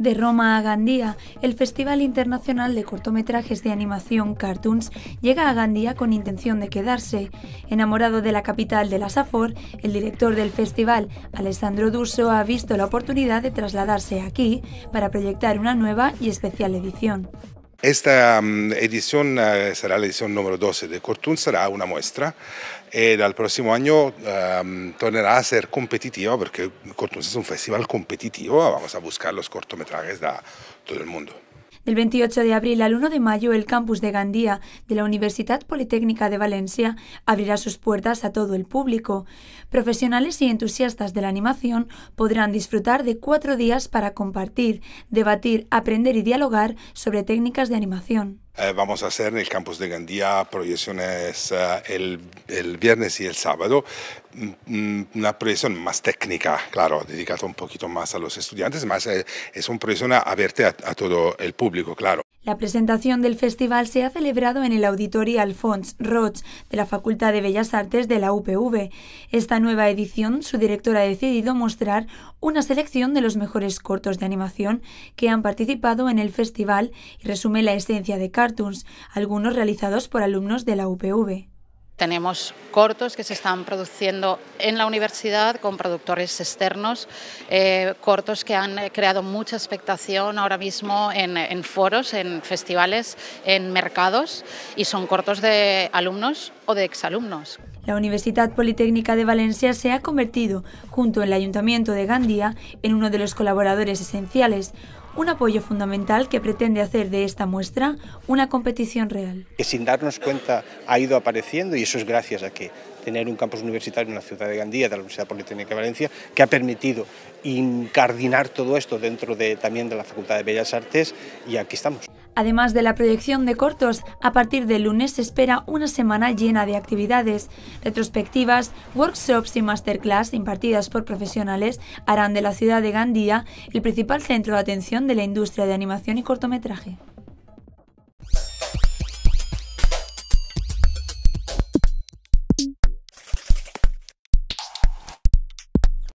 De Roma a Gandía, el Festival Internacional de Cortometrajes de Animación Cartoons llega a Gandía con intención de quedarse. Enamorado de la capital de la Safor, el director del festival, Alessandro D'Urso, ha visto la oportunidad de trasladarse aquí para proyectar una nueva y especial edición. Questa mm, edizione eh, sarà la edición número 12 de Cortún, sarà una muestra e dal prossimo anno um, ehm, tornará a essere competitiva perché Cortún è un festival competitivo, vamos a buscar los cortometrajes da tutto il mondo. Del 28 de abril al 1 de mayo, el campus de Gandía de la Universidad Politécnica de Valencia abrirá sus puertas a todo el público. Profesionales y entusiastas de la animación podrán disfrutar de cuatro días para compartir, debatir, aprender y dialogar sobre técnicas de animación. Eh, vamos a hacer en el campus de Gandía proyecciones eh, el, viernes y el sábado. Mm, mm, una proyección más técnica, claro, dedicada un poquito más a los estudiantes, más eh, es una proyección abierta a todo el público, claro. La presentación del festival se ha celebrado en el Auditorio Alphonse Roch de la Facultad de Bellas Artes de la UPV. Esta nueva edición, su director ha decidido mostrar una selección de los mejores cortos de animación que han participado en el festival y resume la esencia de Cartoons, algunos realizados por alumnos de la UPV. Tenemos cortos que se están produciendo en la universidad con productores externos, eh, cortos que han eh, creado mucha expectación ahora mismo en, foros, en festivales, en mercados y son cortos de alumnos o de exalumnos. La Universidad Politécnica de Valencia se ha convertido, junto al Ayuntamiento de Gandía, en uno de los colaboradores esenciales, un apoyo fundamental que pretende hacer de esta muestra una competición real. Que sin darnos cuenta ha ido apareciendo y eso es gracias a que tener un campus universitario en la ciudad de Gandía, de la Universidad Politécnica de Valencia, que ha permitido incardinar todo esto dentro de, también de la Facultad de Bellas Artes y aquí estamos. Además de la proyección de cortos, a partir del lunes se espera una semana llena de actividades. Retrospectivas, workshops y masterclass impartidas por profesionales harán de la ciudad de Gandía el principal centro de atención de la industria de animación y cortometraje.